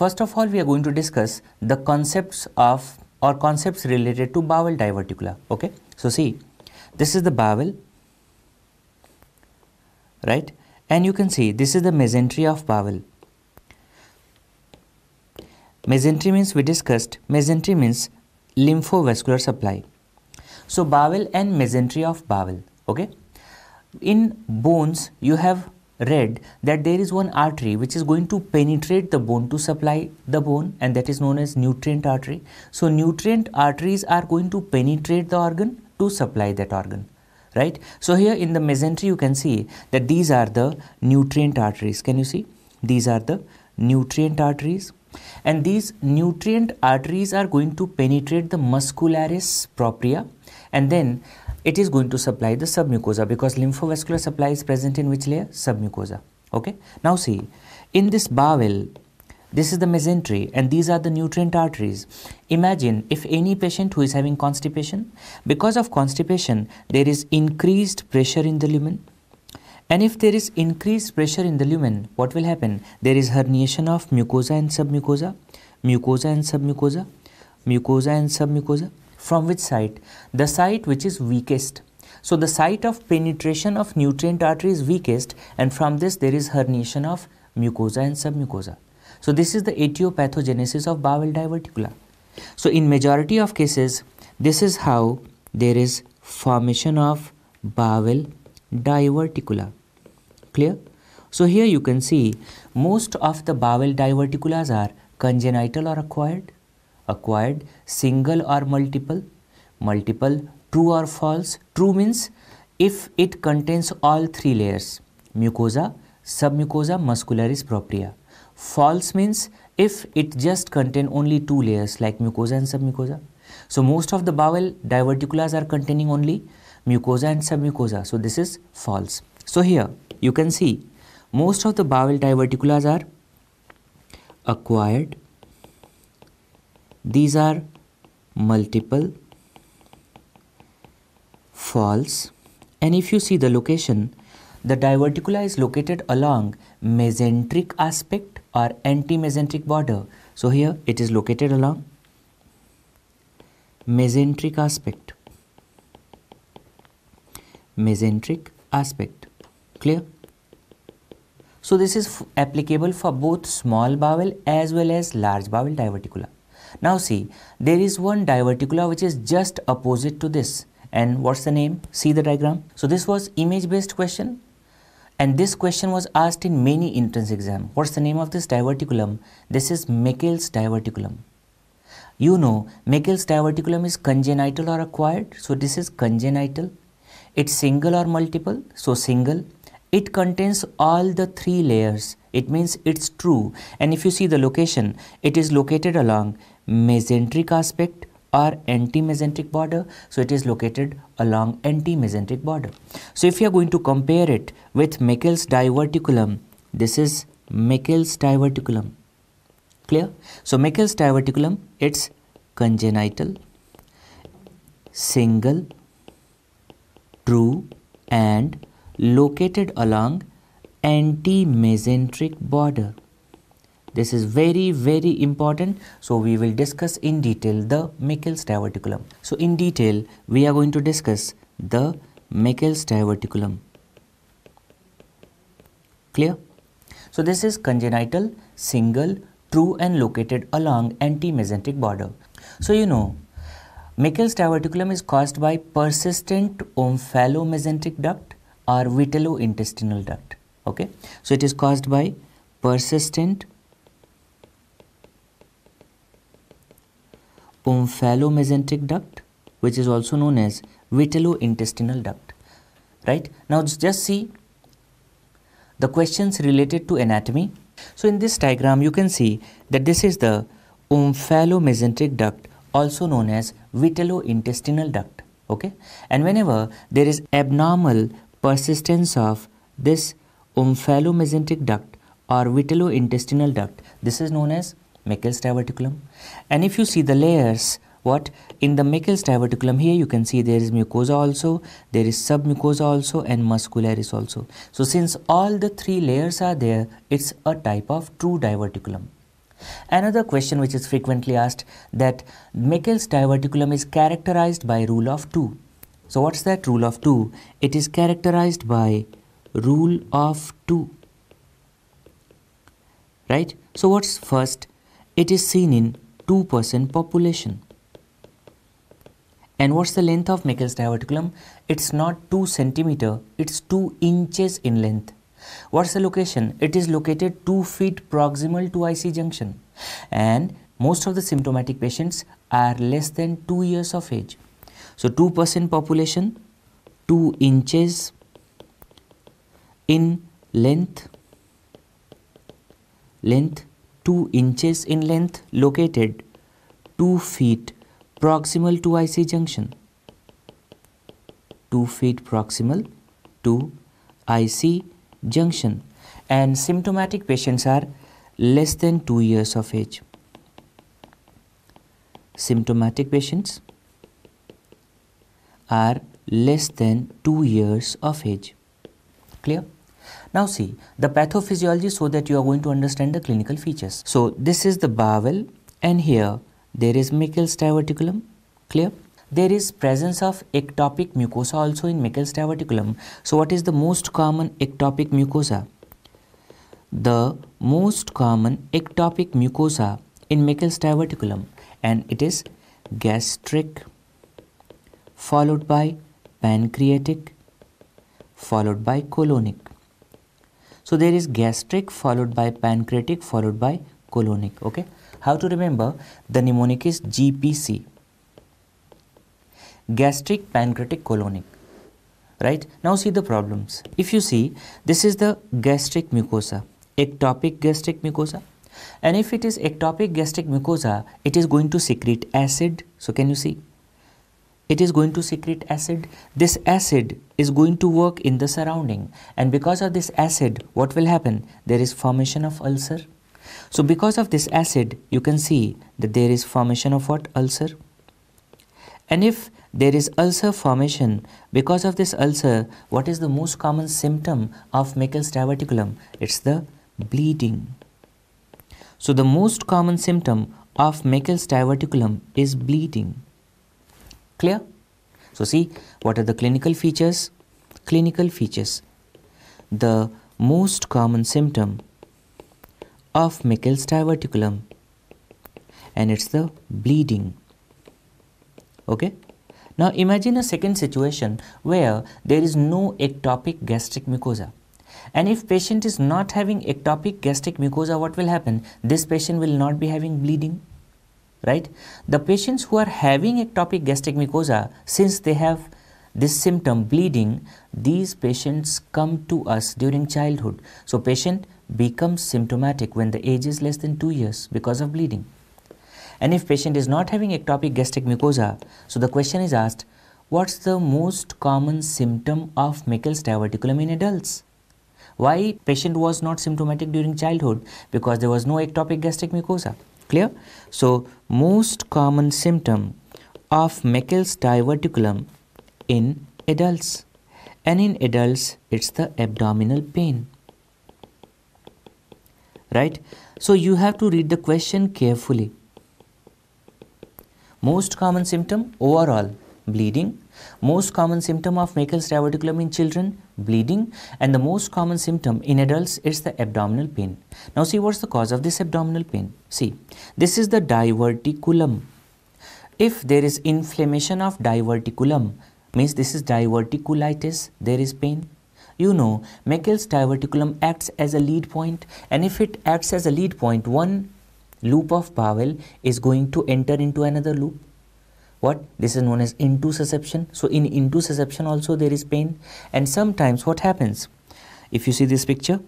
First of all, we are going to discuss the concepts of or concepts related to bowel diverticula. Okay, so see, this is the bowel, right? And you can see this is the mesentery of bowel. Mesentery means we discussed, mesentery means lymphovascular supply. So bowel and mesentery of bowel, okay? In bones, you have read that there is one artery which is going to penetrate the bone to supply the bone and that is known as nutrient artery. So nutrient arteries are going to penetrate the organ to supply that organ. Right. So here in the mesentery you can see that these are the nutrient arteries. Can you see? These are the nutrient arteries and these nutrient arteries are going to penetrate the muscularis propria and then it is going to supply the submucosa because lymphovascular supply is present in which layer? Submucosa. Okay. Now see, in this bowel, this is the mesentery and these are the nutrient arteries. Imagine if any patient who is having constipation, because of constipation, there is increased pressure in the lumen. And if there is increased pressure in the lumen, what will happen? There is herniation of mucosa and submucosa, mucosa and submucosa, mucosa and submucosa. From which site? The site which is weakest. So the site of penetration of nutrient artery is weakest and from this there is herniation of mucosa and submucosa. So this is the etiopathogenesis of bowel diverticula. So in majority of cases, this is how there is formation of bowel diverticula. Clear? So here you can see most of the bowel diverticulas are congenital or acquired acquired single or multiple multiple true or false true means if it contains all three layers mucosa submucosa muscularis propria false means if it just contain only two layers like mucosa and submucosa so most of the bowel diverticulas are containing only mucosa and submucosa so this is false so here you can see most of the bowel diverticulas are acquired these are multiple false and if you see the location the diverticula is located along mesenteric aspect or anti-mesenteric border so here it is located along mesenteric aspect mesenteric aspect clear so this is applicable for both small bowel as well as large bowel diverticula now see, there is one diverticula which is just opposite to this. And what's the name? See the diagram. So this was image-based question. And this question was asked in many entrance exam. What's the name of this diverticulum? This is Meckel's diverticulum. You know, Meckel's diverticulum is congenital or acquired. So this is congenital. It's single or multiple. So single. It contains all the three layers. It means it's true. And if you see the location, it is located along mesenteric aspect or anti-mesenteric border so it is located along anti-mesenteric border so if you are going to compare it with Meckel's diverticulum this is Meckel's diverticulum clear so Meckel's diverticulum it's congenital single true and located along anti-mesenteric border this is very, very important. So we will discuss in detail the Meckel's diverticulum. So in detail, we are going to discuss the Meckel's diverticulum. Clear? So this is congenital, single, true and located along anti border. So you know, Meckel's diverticulum is caused by persistent omphalomesenteric duct or vitellointestinal duct. Okay, so it is caused by persistent pomphalomesenteric duct which is also known as vitellointestinal duct right now just see the questions related to anatomy so in this diagram you can see that this is the omphalomesenteric duct also known as vitellointestinal duct okay and whenever there is abnormal persistence of this omphalomesenteric duct or vitellointestinal duct this is known as Meckel's diverticulum and if you see the layers, what in the Meckel's diverticulum here you can see there is mucosa also, there is submucosa also and muscularis also. So since all the three layers are there, it's a type of true diverticulum. Another question which is frequently asked that Meckel's diverticulum is characterized by rule of 2. So what's that rule of 2? It is characterized by rule of 2. Right? So what's first? It is seen in 2% population. And what's the length of Meckel's diverticulum? It's not 2 centimeter, it's 2 inches in length. What's the location? It is located 2 feet proximal to IC junction. And most of the symptomatic patients are less than 2 years of age. So 2% population, 2 inches in length, length 2 inches in length located 2 feet proximal to IC junction. 2 feet proximal to IC junction and symptomatic patients are less than 2 years of age. Symptomatic patients are less than 2 years of age. Clear? Now see the pathophysiology so that you are going to understand the clinical features. So this is the bowel and here there is Meckel's diverticulum, clear? There is presence of ectopic mucosa also in Meckel's diverticulum. So what is the most common ectopic mucosa? The most common ectopic mucosa in Meckel's diverticulum and it is gastric followed by pancreatic followed by colonic. So there is gastric followed by pancreatic followed by colonic. Okay. How to remember the mnemonic is GPC. Gastric, pancreatic, colonic. Right. Now see the problems. If you see, this is the gastric mucosa, ectopic gastric mucosa. And if it is ectopic gastric mucosa, it is going to secrete acid. So can you see? it is going to secrete acid this acid is going to work in the surrounding and because of this acid what will happen there is formation of ulcer so because of this acid you can see that there is formation of what ulcer and if there is ulcer formation because of this ulcer what is the most common symptom of Meckel's diverticulum it's the bleeding so the most common symptom of Meckel's diverticulum is bleeding Clear? So see, what are the clinical features? Clinical features. The most common symptom of Meckel's diverticulum and it's the bleeding. Okay? Now imagine a second situation where there is no ectopic gastric mucosa. And if patient is not having ectopic gastric mucosa, what will happen? This patient will not be having bleeding right? The patients who are having ectopic gastric mucosa, since they have this symptom bleeding, these patients come to us during childhood. So patient becomes symptomatic when the age is less than 2 years because of bleeding. And if patient is not having ectopic gastric mucosa, so the question is asked, what's the most common symptom of Meckel's diverticulum in adults? Why patient was not symptomatic during childhood? Because there was no ectopic gastric mucosa. Clear? So most common symptom of Meckel's diverticulum in adults and in adults it's the abdominal pain. Right? So you have to read the question carefully. Most common symptom overall bleeding. Most common symptom of Meckel's diverticulum in children bleeding and the most common symptom in adults is the abdominal pain. Now see what's the cause of this abdominal pain. See, this is the diverticulum. If there is inflammation of diverticulum, means this is diverticulitis, there is pain. You know, Meckel's diverticulum acts as a lead point and if it acts as a lead point, one loop of bowel is going to enter into another loop what this is known as intussusception so in intussusception also there is pain and sometimes what happens if you see this picture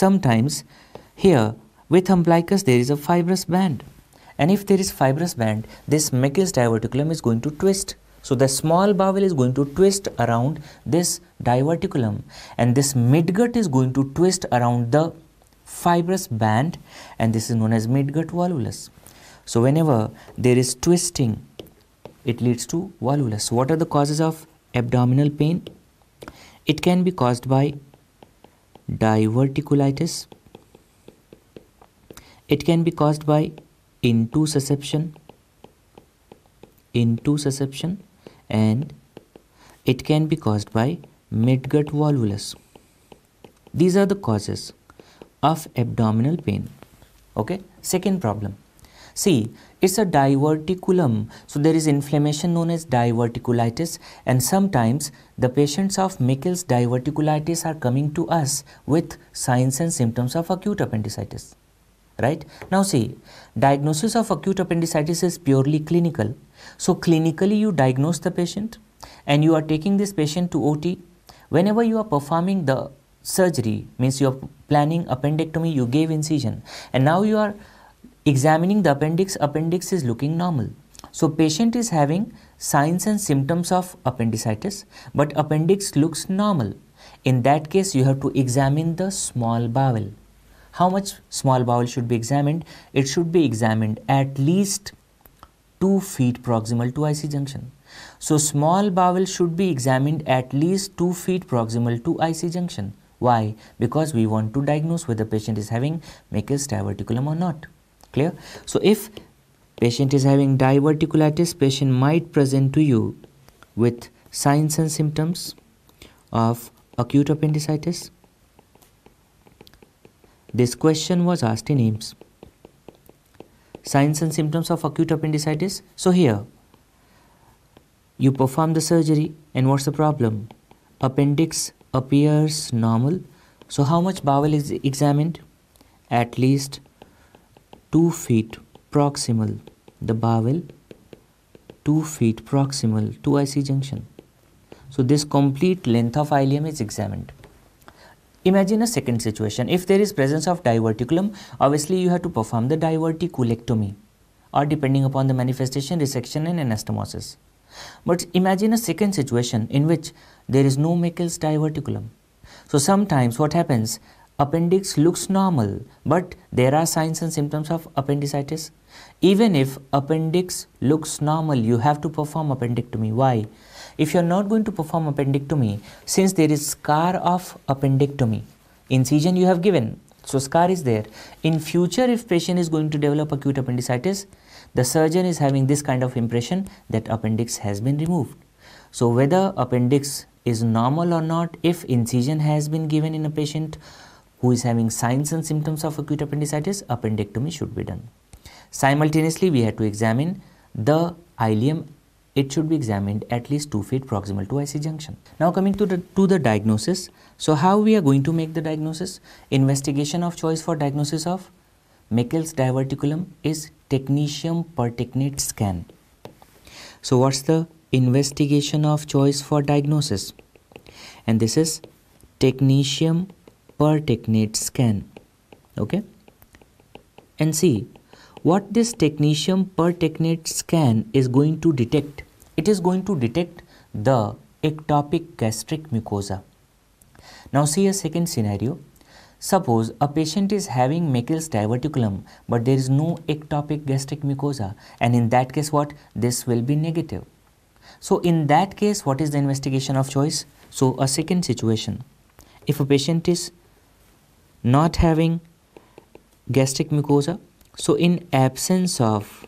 sometimes here with umbilicus there is a fibrous band and if there is fibrous band this megus diverticulum is going to twist so the small bowel is going to twist around this diverticulum and this midgut is going to twist around the fibrous band and this is known as midgut volvulus so whenever there is twisting it leads to volvulus. What are the causes of abdominal pain? It can be caused by diverticulitis. It can be caused by intussusception, intussusception and it can be caused by midgut volvulus. These are the causes of abdominal pain. Okay, second problem See, it's a diverticulum. So there is inflammation known as diverticulitis and sometimes the patients of Meckel's diverticulitis are coming to us with signs and symptoms of acute appendicitis. Right? Now see, diagnosis of acute appendicitis is purely clinical. So clinically you diagnose the patient and you are taking this patient to OT. Whenever you are performing the surgery means you are planning appendectomy you gave incision and now you are Examining the appendix, appendix is looking normal. So patient is having signs and symptoms of appendicitis, but appendix looks normal. In that case, you have to examine the small bowel. How much small bowel should be examined? It should be examined at least 2 feet proximal to IC junction. So small bowel should be examined at least 2 feet proximal to IC junction. Why? Because we want to diagnose whether patient is having Meckel's diverticulum or not clear so if patient is having diverticulitis patient might present to you with signs and symptoms of acute appendicitis this question was asked in AIMS signs and symptoms of acute appendicitis so here you perform the surgery and what's the problem? Appendix appears normal. So how much bowel is examined? At least 2 feet proximal the bowel 2 feet proximal to IC junction. So this complete length of ileum is examined. Imagine a second situation. If there is presence of diverticulum, obviously you have to perform the diverticulectomy or depending upon the manifestation, resection and anastomosis. But imagine a second situation in which there is no Meckel's diverticulum. So sometimes what happens, appendix looks normal, but there are signs and symptoms of appendicitis. Even if appendix looks normal, you have to perform appendectomy. Why? If you're not going to perform appendectomy, since there is scar of appendectomy, incision you have given, so scar is there. In future, if patient is going to develop acute appendicitis, the surgeon is having this kind of impression that appendix has been removed. So whether appendix is normal or not, if incision has been given in a patient who is having signs and symptoms of acute appendicitis, appendectomy should be done. Simultaneously, we have to examine the ileum. It should be examined at least 2 feet proximal to IC junction. Now coming to the, to the diagnosis. So how we are going to make the diagnosis? Investigation of choice for diagnosis of Meckel's diverticulum is technetium pertechnate scan. So what's the investigation of choice for diagnosis? And this is technetium per technate scan okay and see what this technetium per technate scan is going to detect it is going to detect the ectopic gastric mucosa now see a second scenario Suppose a patient is having Meckel's diverticulum but there is no ectopic gastric mucosa and in that case what? This will be negative. So in that case what is the investigation of choice? So a second situation. If a patient is not having gastric mucosa. So in absence of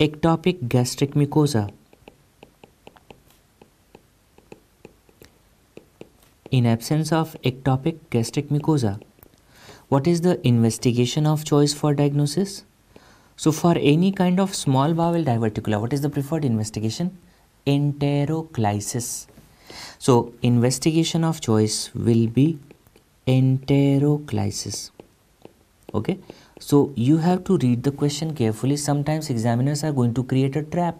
ectopic gastric mucosa, in absence of ectopic gastric mucosa, what is the investigation of choice for diagnosis? So for any kind of small bowel diverticula, what is the preferred investigation? Enteroclysis. So investigation of choice will be enteroclysis. Okay. So you have to read the question carefully. Sometimes examiners are going to create a trap.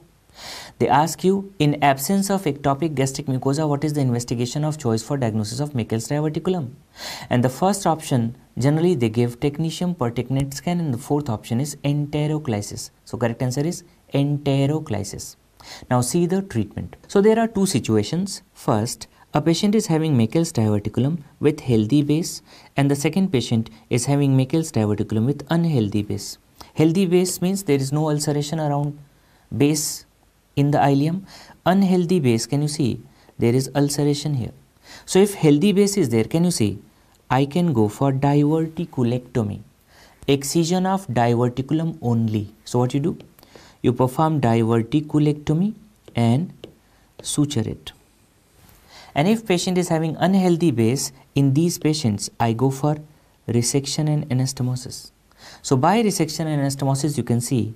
They ask you, in absence of ectopic gastric mucosa, what is the investigation of choice for diagnosis of Meckel's diverticulum? And the first option, generally they give technetium technet scan and the fourth option is enteroclysis. So correct answer is enteroclysis. Now see the treatment. So there are two situations. First, a patient is having Meckel's diverticulum with healthy base and the second patient is having Meckel's diverticulum with unhealthy base. Healthy base means there is no ulceration around base in the ileum. Unhealthy base, can you see? There is ulceration here. So if healthy base is there, can you see? I can go for diverticulectomy, excision of diverticulum only. So what you do? You perform diverticulectomy and suture it. And if patient is having unhealthy base, in these patients, I go for resection and anastomosis. So by resection and anastomosis, you can see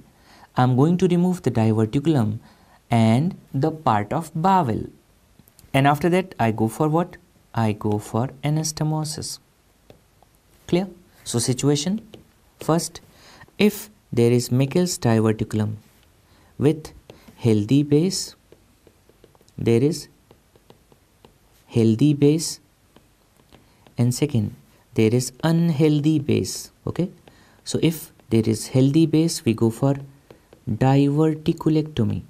I'm going to remove the diverticulum and the part of bowel. And after that, I go for what? I go for anastomosis. Clear? So situation, first, if there is Meckel's diverticulum, with healthy base there is healthy base and second there is unhealthy base okay so if there is healthy base we go for diverticulectomy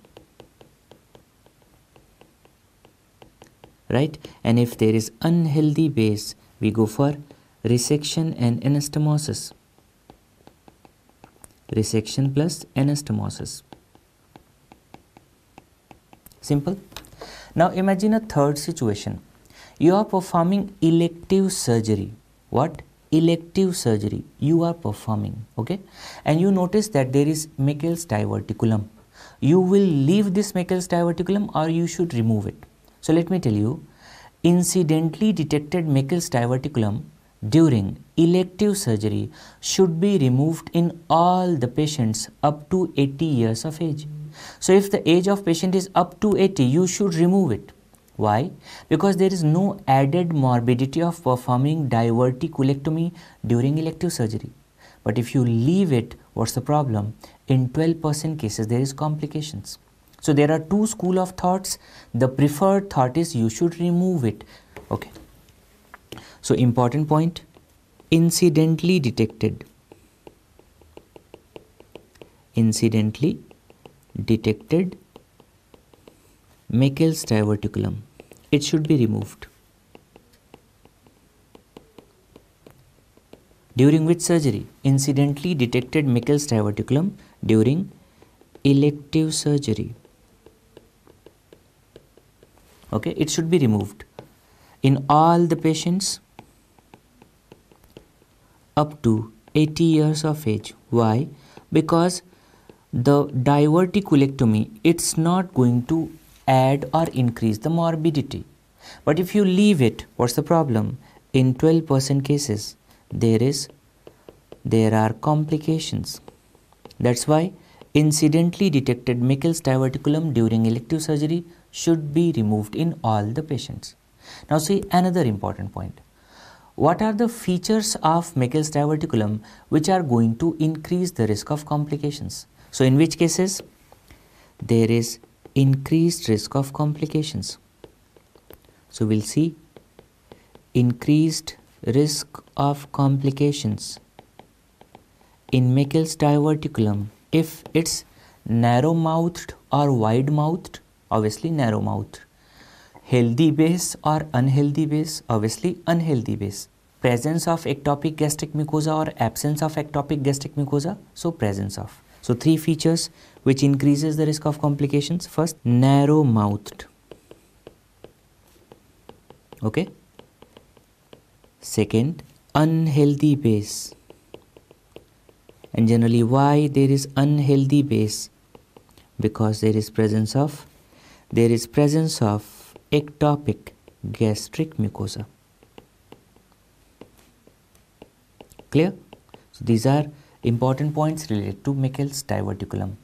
right and if there is unhealthy base we go for resection and anastomosis resection plus anastomosis Simple. Now imagine a third situation. You are performing elective surgery. What? Elective surgery you are performing, okay? And you notice that there is Meckel's diverticulum. You will leave this Meckel's diverticulum or you should remove it. So let me tell you, incidentally detected Meckel's diverticulum during elective surgery should be removed in all the patients up to 80 years of age. So if the age of patient is up to 80, you should remove it. Why? Because there is no added morbidity of performing diverticulectomy during elective surgery. But if you leave it, what's the problem? In 12% cases, there is complications. So there are two school of thoughts. The preferred thought is you should remove it. Okay. So important point, incidentally detected. Incidentally detected Meckel's diverticulum. It should be removed. During which surgery? Incidentally detected Meckel's diverticulum during elective surgery. Okay, it should be removed. In all the patients up to 80 years of age. Why? Because the diverticulectomy, it's not going to add or increase the morbidity. But if you leave it, what's the problem? In 12% cases, there is there are complications. That's why incidentally detected Meckel's diverticulum during elective surgery should be removed in all the patients. Now see another important point. What are the features of Meckel's diverticulum which are going to increase the risk of complications? So, in which cases there is increased risk of complications. So, we'll see increased risk of complications in Meckel's diverticulum if it's narrow mouthed or wide mouthed obviously narrow mouthed healthy base or unhealthy base obviously unhealthy base presence of ectopic gastric mucosa or absence of ectopic gastric mucosa so presence of so three features which increases the risk of complications. First, narrow mouthed. Okay. Second, unhealthy base. And generally why there is unhealthy base? Because there is presence of there is presence of ectopic gastric mucosa. Clear? So these are Important points related to Meckel's diverticulum.